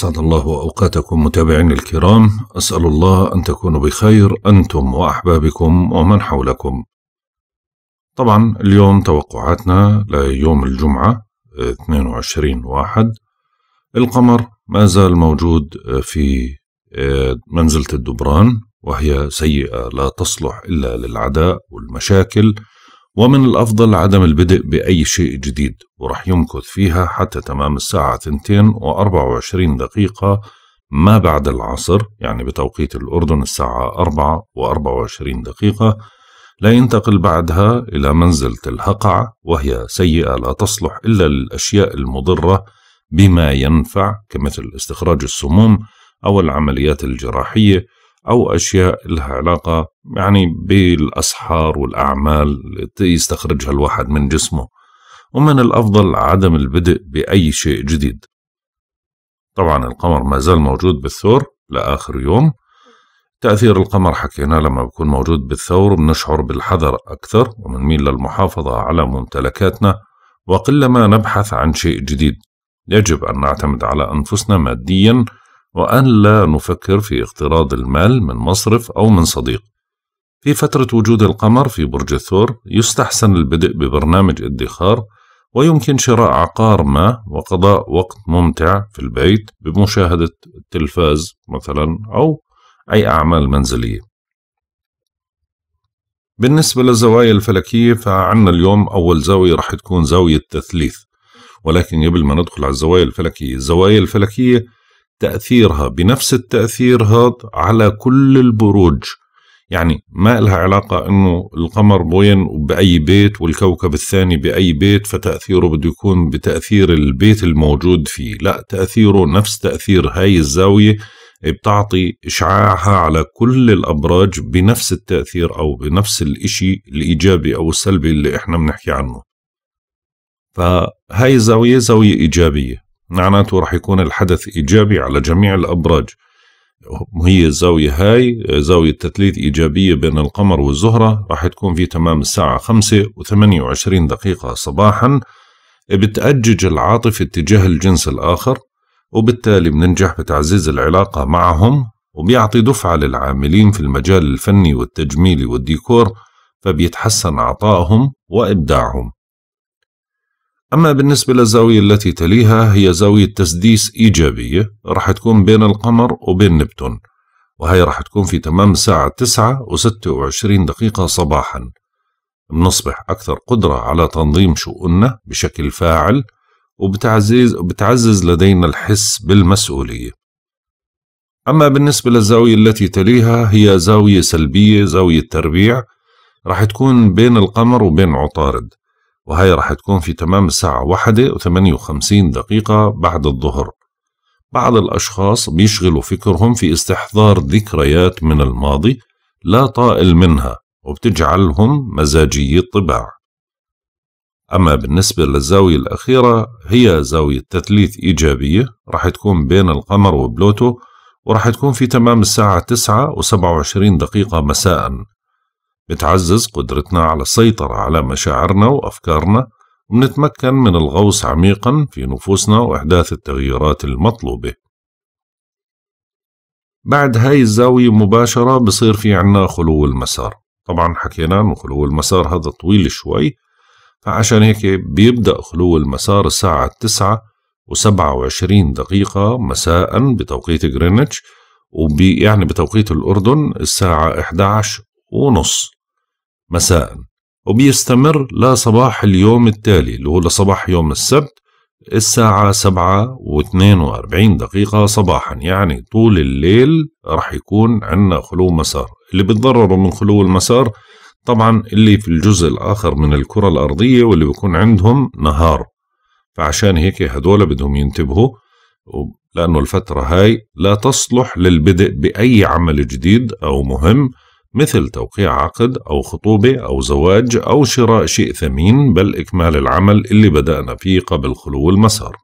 أسعد الله أوقاتكم متابعين الكرام أسأل الله أن تكونوا بخير أنتم وأحبابكم ومن حولكم طبعا اليوم توقعاتنا ليوم الجمعة 22 واحد القمر ما زال موجود في منزلة الدبران وهي سيئة لا تصلح إلا للعداء والمشاكل ومن الأفضل عدم البدء بأي شيء جديد ورح يمكث فيها حتى تمام الساعة 2 و24 دقيقة ما بعد العصر يعني بتوقيت الأردن الساعة 4 و24 دقيقة لا ينتقل بعدها إلى منزلة الهقع وهي سيئة لا تصلح إلا للأشياء المضرة بما ينفع كمثل استخراج السموم أو العمليات الجراحية أو أشياء لها علاقة يعني بالأسحار والأعمال يستخرجها الواحد من جسمه ومن الأفضل عدم البدء بأي شيء جديد طبعا القمر ما زال موجود بالثور لآخر يوم تأثير القمر حكينا لما بكون موجود بالثور بنشعر بالحذر أكثر وبنميل للمحافظة على ممتلكاتنا وقلما نبحث عن شيء جديد يجب أن نعتمد على أنفسنا ماديا وأن لا نفكر في اقتراض المال من مصرف أو من صديق في فترة وجود القمر في برج الثور يستحسن البدء ببرنامج ادخار ويمكن شراء عقار ما وقضاء وقت ممتع في البيت بمشاهدة التلفاز مثلا أو أي أعمال منزلية بالنسبة للزوايا الفلكية فعنا اليوم أول زاوية رح تكون زاوية تثليث ولكن قبل ما ندخل على الزوايا الفلكية الزوايا الفلكية تأثيرها بنفس التأثير هذا على كل البروج يعني ما إلها علاقة أنه القمر بوين وبأي بيت والكوكب الثاني بأي بيت فتأثيره بده يكون بتأثير البيت الموجود فيه لا تأثيره نفس تأثير هاي الزاوية بتعطي إشعاعها على كل الأبراج بنفس التأثير أو بنفس الإشي الإيجابي أو السلبي اللي إحنا بنحكي عنه فهاي الزاوية زاوية إيجابية معناته راح يكون الحدث إيجابي على جميع الأبراج وهي الزاوية هاي زاوية تثليث إيجابية بين القمر والزهرة راح تكون في تمام الساعة 5 و28 دقيقة صباحا بتأجج العاطفة اتجاه الجنس الآخر وبالتالي بننجح بتعزيز العلاقة معهم وبيعطي دفعة للعاملين في المجال الفني والتجميلي والديكور فبيتحسن عطائهم وإبداعهم أما بالنسبة للزاوية التي تليها هي زاوية تسديس إيجابية راح تكون بين القمر وبين نبتون وهي راح تكون في تمام الساعة 9 و26 دقيقة صباحا بنصبح أكثر قدرة على تنظيم شؤوننا بشكل فاعل وبتعزيز بتعزز لدينا الحس بالمسؤولية أما بالنسبة للزاوية التي تليها هي زاوية سلبية زاوية تربيع راح تكون بين القمر وبين عطارد وهي راح تكون في تمام الساعة واحدة وثمانية وخمسين دقيقة بعد الظهر بعض الأشخاص بيشغلوا فكرهم في استحضار ذكريات من الماضي لا طائل منها وبتجعلهم مزاجي الطباع أما بالنسبة للزاوية الأخيرة هي زاوية تثليث إيجابية راح تكون بين القمر وبلوتو وراح تكون في تمام الساعة 9 و27 دقيقة مساء بتعزز قدرتنا على السيطرة على مشاعرنا وأفكارنا وبنتمكن من الغوص عميقا في نفوسنا وإحداث التغييرات المطلوبة بعد هاي الزاوية مباشرة بصير في عنا خلو المسار طبعا حكينا أن خلو المسار هذا طويل شوي فعشان هيك بيبدأ خلو المسار الساعة التسعة وسبعة وعشرين دقيقة مساء بتوقيت جرينتش وبي يعني بتوقيت الأردن الساعة 11 ونص مساء وبيستمر لصباح اليوم التالي اللي هو لصباح يوم السبت الساعة سبعة واثنين واربعين دقيقة صباحا يعني طول الليل راح يكون عندنا خلو مسار اللي بتضرروا من خلو المسار طبعا اللي في الجزء الآخر من الكرة الأرضية واللي بيكون عندهم نهار فعشان هيك هدول بدهم ينتبهوا لأنه الفترة هاي لا تصلح للبدء بأي عمل جديد أو مهم مثل توقيع عقد أو خطوبة أو زواج أو شراء شيء ثمين بل إكمال العمل اللي بدأنا فيه قبل خلو المسار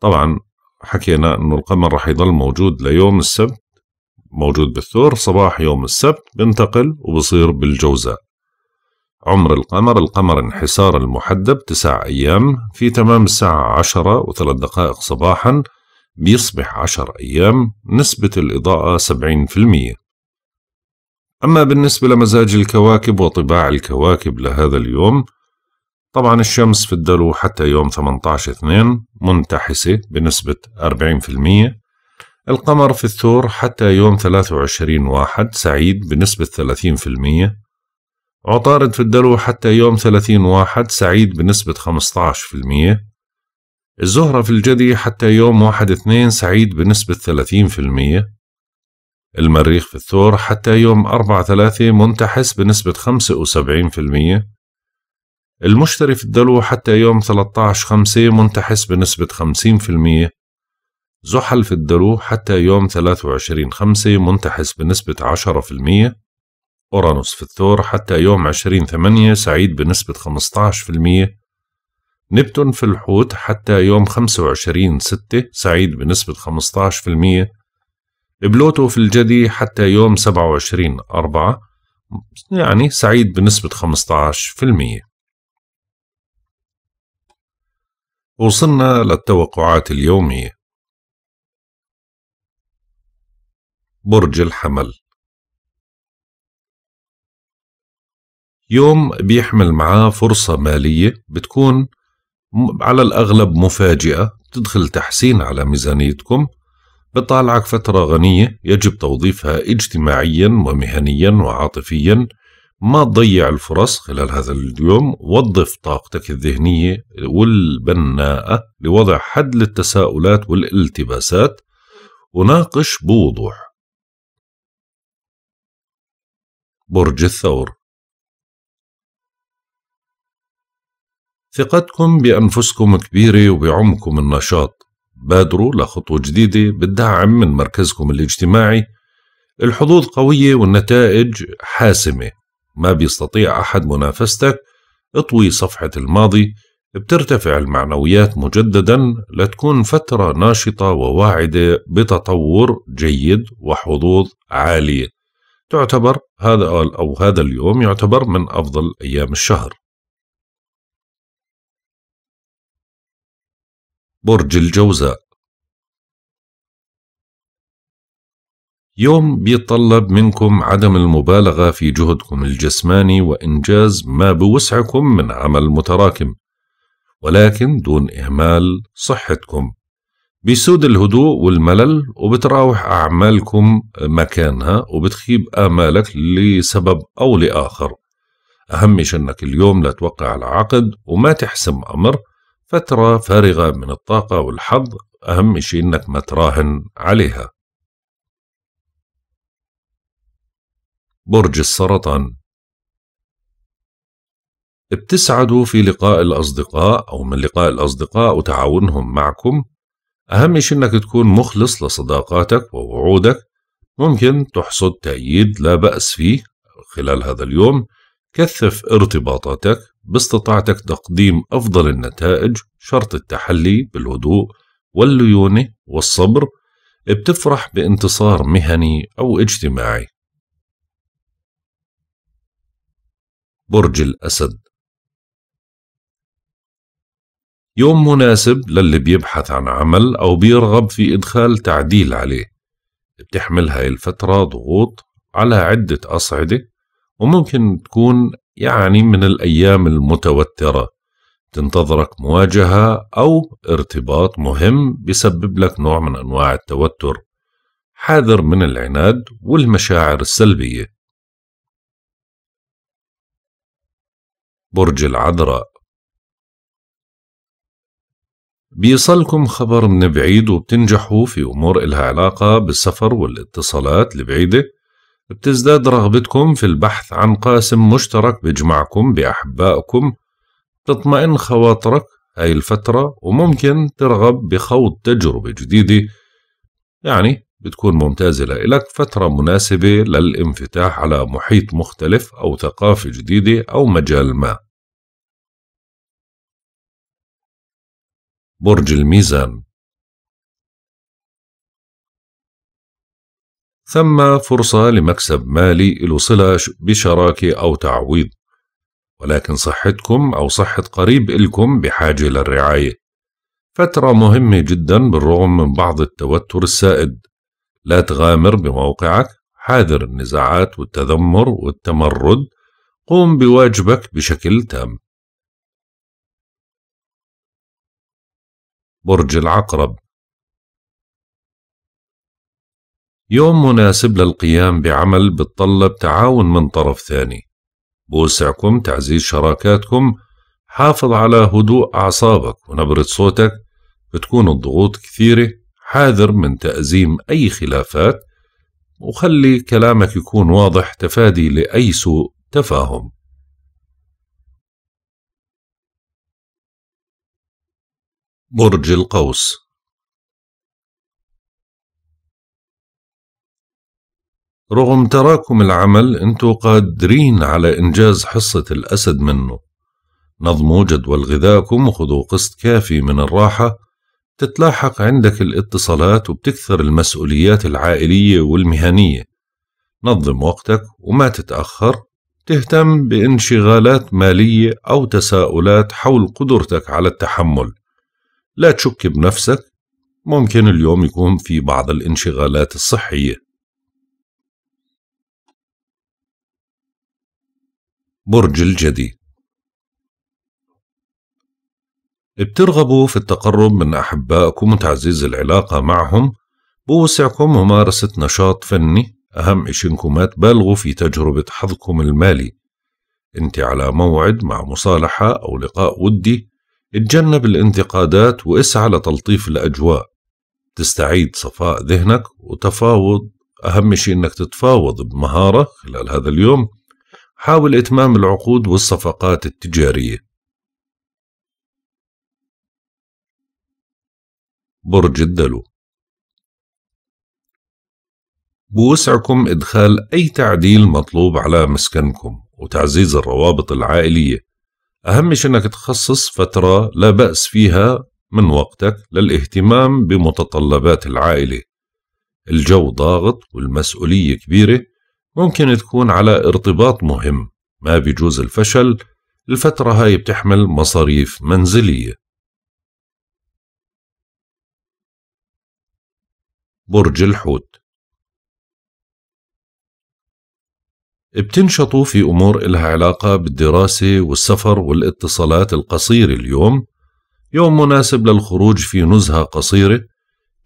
طبعا حكينا أنه القمر رح يضل موجود ليوم السبت موجود بالثور صباح يوم السبت بنتقل وبصير بالجوزاء عمر القمر القمر انحسار المحدب تسع أيام في تمام الساعة عشرة وثلاث دقائق صباحا بيصبح 10 أيام نسبة الإضاءة 70% أما بالنسبة لمزاج الكواكب وطباع الكواكب لهذا اليوم طبعا الشمس في الدلو حتى يوم 18/2 منتحسة بنسبة 40% القمر في الثور حتى يوم 23 واحد سعيد بنسبة 30% عطارد في الدلو حتى يوم 30 واحد سعيد بنسبة الزهرة في الجدي حتى يوم واحد اثنين سعيد بنسبة ثلاثين في المية المريخ في الثور حتى يوم أربعة ثلاثة منتحس بنسبة خمسة وسبعين في المية المشتري في الدلو حتى يوم ثلاثة عشر خمسة منتحس بنسبة خمسين في المية زحل في الدلو حتى يوم ثلاثة وعشرين خمسة منتحس بنسبة عشرة في المية أورانوس في الثور حتى يوم عشرين ثمانية سعيد بنسبة خمسة عشر في المية نبتون في الحوت حتى يوم 25 6 سعيد بنسبة 15% بلوتو في الجدي حتى يوم 27 4 يعني سعيد بنسبة 15% وصلنا للتوقعات اليومية برج الحمل يوم بيحمل معاه فرصة مالية بتكون على الأغلب مفاجئة تدخل تحسين على ميزانيتكم بطالعك فترة غنية يجب توظيفها اجتماعيا ومهنيا وعاطفيا ما تضيع الفرص خلال هذا اليوم وظف طاقتك الذهنية والبناءة لوضع حد للتساؤلات والالتباسات وناقش بوضوح برج الثور ثقتكم بأنفسكم كبيرة وبعمكم النشاط بادروا لخطوة جديدة بالدعم من مركزكم الاجتماعي الحظوظ قوية والنتائج حاسمة ما بيستطيع أحد منافستك اطوي صفحة الماضي بترتفع المعنويات مجددا لتكون فترة ناشطة وواعدة بتطور جيد وحظوظ عالية تعتبر هذا أو هذا اليوم يعتبر من أفضل أيام الشهر برج الجوزاء يوم بيتطلب منكم عدم المبالغة في جهدكم الجسماني وإنجاز ما بوسعكم من عمل متراكم ولكن دون إهمال صحتكم بيسود الهدوء والملل وبتراوح أعمالكم مكانها وبتخيب آمالك لسبب أو لآخر أهم شي أنك اليوم لا توقع العقد وما تحسم أمر فترة فارغة من الطاقة والحظ أهم شيء إنك ما تراهن عليها برج السرطان بتسعدوا في لقاء الأصدقاء أو من لقاء الأصدقاء وتعاونهم معكم أهم شيء إنك تكون مخلص لصداقاتك ووعودك ممكن تحصد تأييد لا بأس فيه خلال هذا اليوم كثف ارتباطاتك باستطاعتك تقديم أفضل النتائج شرط التحلي بالهدوء والليونة والصبر بتفرح بانتصار مهني أو اجتماعي برج الأسد يوم مناسب للي بيبحث عن عمل أو بيرغب في إدخال تعديل عليه بتحمل هاي الفترة ضغوط على عدة أصعدة وممكن تكون يعني من الأيام المتوترة تنتظرك مواجهة أو ارتباط مهم بيسبب لك نوع من أنواع التوتر حاذر من العناد والمشاعر السلبية برج العذراء بيصلكم خبر من بعيد وبتنجحوا في أمور إلها علاقة بالسفر والاتصالات البعيدة بتزداد رغبتكم في البحث عن قاسم مشترك بيجمعكم بأحبائكم تطمئن خواطرك هاي الفترة وممكن ترغب بخوض تجربة جديدة يعني بتكون ممتازة لإلك فترة مناسبة للانفتاح على محيط مختلف أو ثقافة جديدة أو مجال ما برج الميزان ثم فرصة لمكسب مالي له صلة بشراكة أو تعويض ولكن صحتكم أو صحة قريب إلكم بحاجة للرعاية فترة مهمة جدا بالرغم من بعض التوتر السائد لا تغامر بموقعك حاذر النزاعات والتذمر والتمرد قم بواجبك بشكل تام برج العقرب يوم مناسب للقيام بعمل بتطلب تعاون من طرف ثاني بوسعكم تعزيز شراكاتكم حافظ على هدوء أعصابك ونبرة صوتك بتكون الضغوط كثيرة حاذر من تأزيم أي خلافات وخلي كلامك يكون واضح تفادي لأي سوء تفاهم برج القوس رغم تراكم العمل انتو قادرين على إنجاز حصة الأسد منه نظموا جدول غذاكم وخذوا قسط كافي من الراحة تتلاحق عندك الاتصالات وبتكثر المسؤوليات العائلية والمهنية نظم وقتك وما تتأخر تهتم بانشغالات مالية أو تساؤلات حول قدرتك على التحمل لا تشك بنفسك ممكن اليوم يكون في بعض الانشغالات الصحية برج الجدي بترغبوا في التقرب من أحبائكم وتعزيز العلاقة معهم بوسعكم ممارسة نشاط فني أهم إشي إنكم ما تبالغوا في تجربة حظكم المالي أنت على موعد مع مصالحة أو لقاء ودي اتجنب الانتقادات واسعى لتلطيف الأجواء تستعيد صفاء ذهنك وتفاوض أهم شيء أنك تتفاوض بمهارة خلال هذا اليوم حاول إتمام العقود والصفقات التجارية برج الدلو بوسعكم إدخال أي تعديل مطلوب على مسكنكم وتعزيز الروابط العائلية أهم شيء أنك تخصص فترة لا بأس فيها من وقتك للاهتمام بمتطلبات العائلة الجو ضاغط والمسؤولية كبيرة ممكن تكون على ارتباط مهم ما بيجوز الفشل الفترة هاي بتحمل مصاريف منزلية برج الحوت بتنشطوا في أمور إلها علاقة بالدراسة والسفر والاتصالات القصيرة اليوم يوم مناسب للخروج في نزهة قصيرة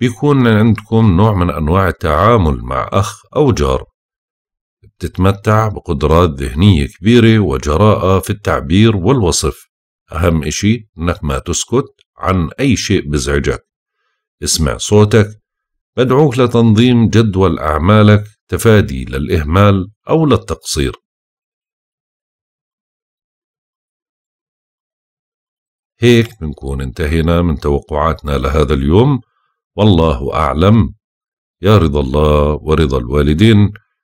بيكون عندكم نوع من أنواع التعامل مع أخ أو جار تتمتع بقدرات ذهنية كبيرة وجراءة في التعبير والوصف أهم إشي إنك ما تسكت عن أي شيء بزعجك اسمع صوتك بدعوك لتنظيم جدول أعمالك تفادي للإهمال أو للتقصير هيك بنكون انتهينا من توقعاتنا لهذا اليوم والله أعلم يا رضا الله ورضا الوالدين